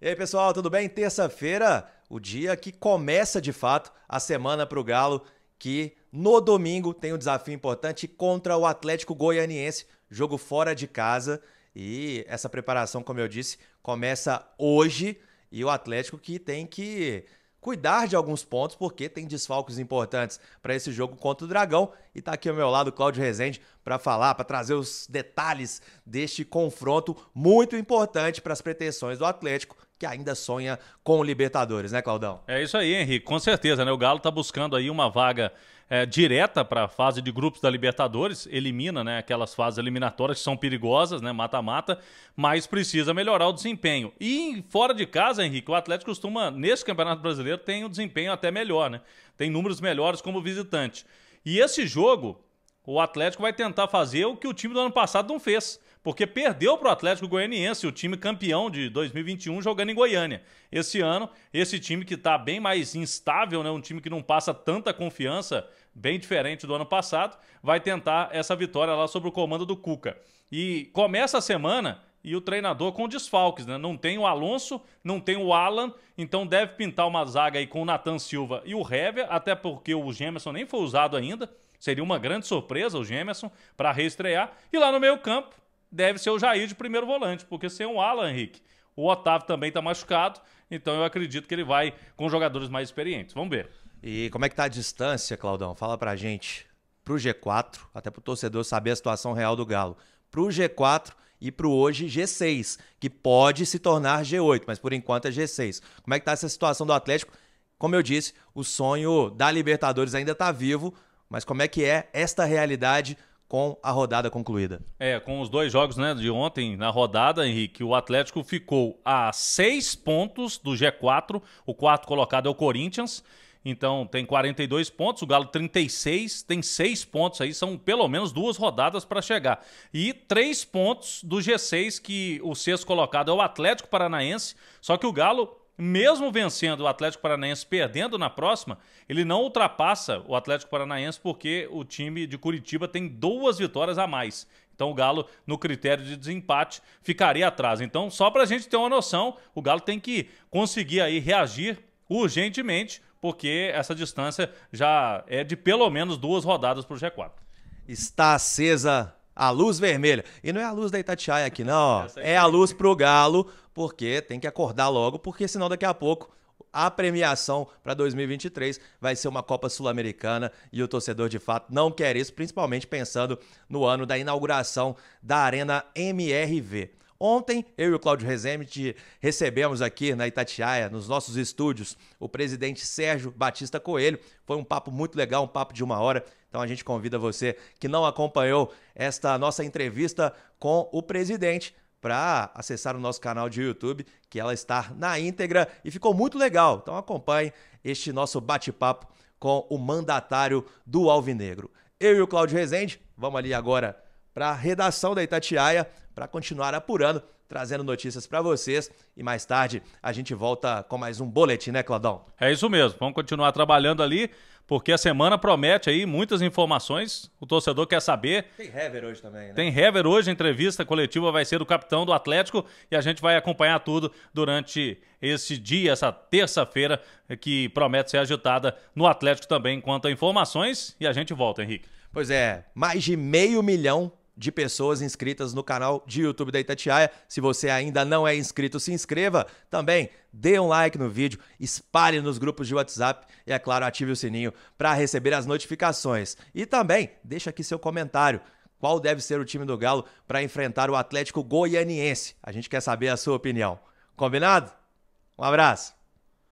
E aí, pessoal, tudo bem? Terça-feira, o dia que começa de fato a semana para o Galo, que no domingo tem um desafio importante contra o Atlético Goianiense, jogo fora de casa. E essa preparação, como eu disse, começa hoje e o Atlético que tem que cuidar de alguns pontos porque tem desfalques importantes para esse jogo contra o Dragão e está aqui ao meu lado Cláudio Rezende para falar, para trazer os detalhes deste confronto muito importante para as pretensões do Atlético que ainda sonha com o Libertadores, né, Claudão? É isso aí, Henrique. Com certeza, né? O Galo está buscando aí uma vaga é, direta para a fase de grupos da Libertadores, elimina né, aquelas fases eliminatórias que são perigosas, né, mata-mata, mas precisa melhorar o desempenho. E fora de casa, Henrique, o Atlético costuma, nesse Campeonato Brasileiro, tem um desempenho até melhor, né? Tem números melhores como visitante. E esse jogo, o Atlético vai tentar fazer o que o time do ano passado não fez porque perdeu para o Atlético Goianiense, o time campeão de 2021, jogando em Goiânia. Esse ano, esse time que está bem mais instável, né? um time que não passa tanta confiança, bem diferente do ano passado, vai tentar essa vitória lá sobre o comando do Cuca. E começa a semana e o treinador com desfalques, né? Não tem o Alonso, não tem o Alan, então deve pintar uma zaga aí com o Nathan Silva e o Hever, até porque o Gemerson nem foi usado ainda. Seria uma grande surpresa o Gemerson para reestrear. E lá no meio campo, deve ser o Jair de primeiro volante, porque sem o Alan Henrique. O Otávio também está machucado, então eu acredito que ele vai com jogadores mais experientes. Vamos ver. E como é que tá a distância, Claudão? Fala pra gente. Pro G4, até pro torcedor saber a situação real do Galo. Pro G4 e pro hoje G6, que pode se tornar G8, mas por enquanto é G6. Como é que tá essa situação do Atlético? Como eu disse, o sonho da Libertadores ainda tá vivo, mas como é que é esta realidade com a rodada concluída. É, com os dois jogos né, de ontem na rodada, Henrique, o Atlético ficou a seis pontos do G4. O quarto colocado é o Corinthians. Então tem 42 pontos, o Galo 36, tem seis pontos aí, são pelo menos duas rodadas para chegar. E três pontos do G6, que o sexto colocado é o Atlético Paranaense, só que o Galo mesmo vencendo o Atlético Paranaense, perdendo na próxima, ele não ultrapassa o Atlético Paranaense porque o time de Curitiba tem duas vitórias a mais. Então o Galo, no critério de desempate, ficaria atrás. Então, só para a gente ter uma noção, o Galo tem que conseguir aí reagir urgentemente, porque essa distância já é de pelo menos duas rodadas para o G4. Está acesa a luz vermelha. E não é a luz da Itatiaia aqui, não. É a é luz pro Galo, porque tem que acordar logo, porque senão daqui a pouco a premiação para 2023 vai ser uma Copa Sul-Americana e o torcedor de fato não quer isso, principalmente pensando no ano da inauguração da Arena MRV. Ontem, eu e o Cláudio Rezende recebemos aqui na Itatiaia, nos nossos estúdios, o presidente Sérgio Batista Coelho. Foi um papo muito legal, um papo de uma hora. Então a gente convida você que não acompanhou esta nossa entrevista com o presidente para acessar o nosso canal de YouTube, que ela está na íntegra e ficou muito legal. Então acompanhe este nosso bate-papo com o mandatário do Alvinegro. Eu e o Cláudio Rezende, vamos ali agora para a redação da Itatiaia para continuar apurando, trazendo notícias para vocês. E mais tarde a gente volta com mais um boletim, né, Claudão? É isso mesmo. Vamos continuar trabalhando ali, porque a semana promete aí muitas informações. O torcedor quer saber. Tem Hever hoje também, né? Tem Hever hoje. A entrevista coletiva vai ser do capitão do Atlético e a gente vai acompanhar tudo durante esse dia, essa terça-feira, que promete ser agitada no Atlético também, quanto a informações. E a gente volta, Henrique. Pois é, mais de meio milhão de pessoas inscritas no canal de YouTube da Itatiaia. Se você ainda não é inscrito, se inscreva. Também dê um like no vídeo, espalhe nos grupos de WhatsApp e, é claro, ative o sininho para receber as notificações. E também deixa aqui seu comentário. Qual deve ser o time do Galo para enfrentar o Atlético Goianiense? A gente quer saber a sua opinião. Combinado? Um abraço.